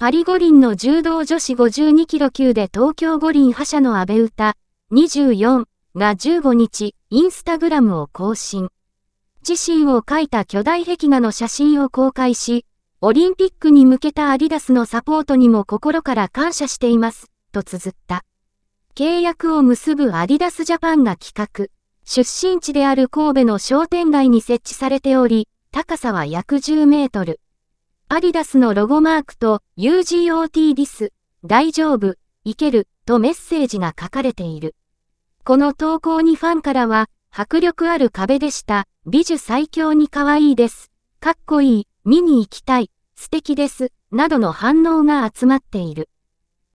パリ五輪の柔道女子52キロ級で東京五輪覇者の安倍歌24が15日、インスタグラムを更新。自身を描いた巨大壁画の写真を公開し、オリンピックに向けたアディダスのサポートにも心から感謝しています、と綴った。契約を結ぶアディダスジャパンが企画。出身地である神戸の商店街に設置されており、高さは約10メートル。アディダスのロゴマークと UGOT ディス、大丈夫、いける、とメッセージが書かれている。この投稿にファンからは、迫力ある壁でした、美女最強に可愛いです、かっこいい、見に行きたい、素敵です、などの反応が集まっている。